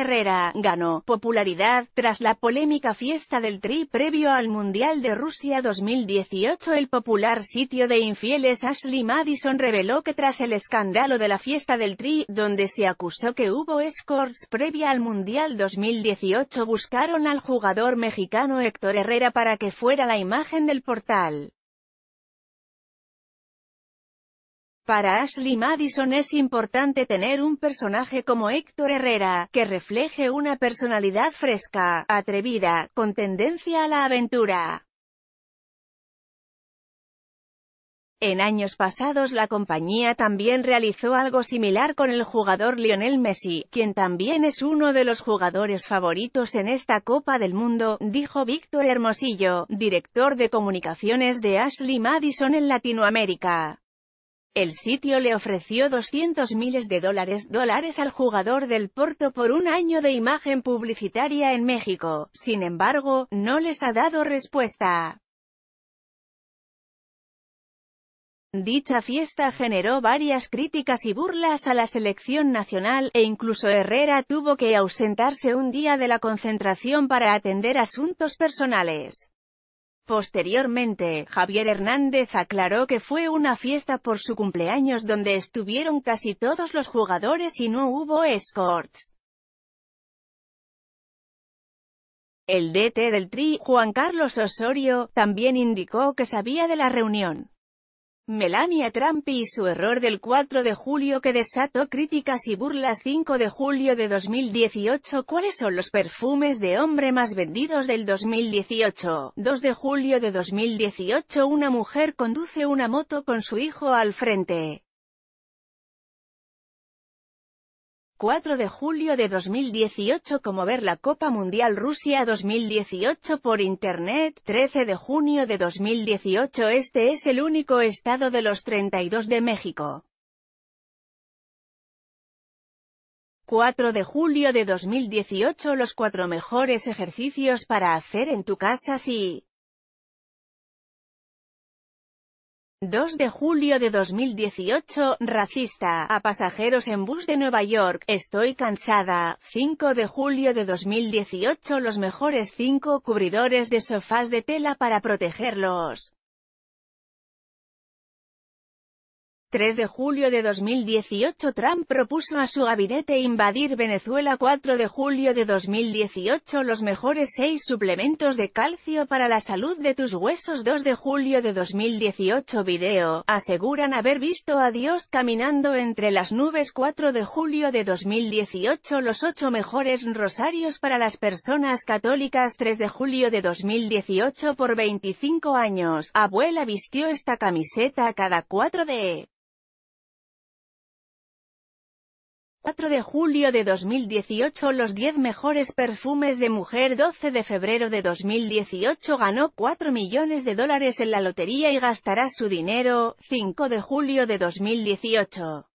Herrera ganó popularidad tras la polémica fiesta del Tri previo al Mundial de Rusia 2018. El popular sitio de infieles Ashley Madison reveló que tras el escándalo de la fiesta del Tri, donde se acusó que hubo escorts previa al Mundial 2018, buscaron al jugador mexicano Héctor Herrera para que fuera la imagen del portal. Para Ashley Madison es importante tener un personaje como Héctor Herrera, que refleje una personalidad fresca, atrevida, con tendencia a la aventura. En años pasados la compañía también realizó algo similar con el jugador Lionel Messi, quien también es uno de los jugadores favoritos en esta Copa del Mundo, dijo Víctor Hermosillo, director de comunicaciones de Ashley Madison en Latinoamérica. El sitio le ofreció 200 miles de dólares, dólares al jugador del Porto por un año de imagen publicitaria en México, sin embargo, no les ha dado respuesta. Dicha fiesta generó varias críticas y burlas a la selección nacional, e incluso Herrera tuvo que ausentarse un día de la concentración para atender asuntos personales. Posteriormente, Javier Hernández aclaró que fue una fiesta por su cumpleaños donde estuvieron casi todos los jugadores y no hubo escorts. El DT del Tri, Juan Carlos Osorio, también indicó que sabía de la reunión. Melania Trump y su error del 4 de julio que desató críticas y burlas 5 de julio de 2018 ¿Cuáles son los perfumes de hombre más vendidos del 2018? 2 de julio de 2018 Una mujer conduce una moto con su hijo al frente. 4 de julio de 2018 como ver la Copa Mundial Rusia 2018 por Internet, 13 de junio de 2018 Este es el único estado de los 32 de México. 4 de julio de 2018 Los cuatro mejores ejercicios para hacer en tu casa si... 2 de julio de 2018, racista, a pasajeros en bus de Nueva York, estoy cansada. 5 de julio de 2018 los mejores 5 cubridores de sofás de tela para protegerlos. 3 de julio de 2018 Trump propuso a su gabinete invadir Venezuela 4 de julio de 2018 Los mejores 6 suplementos de calcio para la salud de tus huesos 2 de julio de 2018 Video, aseguran haber visto a Dios caminando entre las nubes 4 de julio de 2018 Los 8 mejores rosarios para las personas católicas 3 de julio de 2018 Por 25 años, abuela vistió esta camiseta cada 4 de 4 de julio de 2018 Los 10 mejores perfumes de mujer 12 de febrero de 2018 ganó 4 millones de dólares en la lotería y gastará su dinero, 5 de julio de 2018.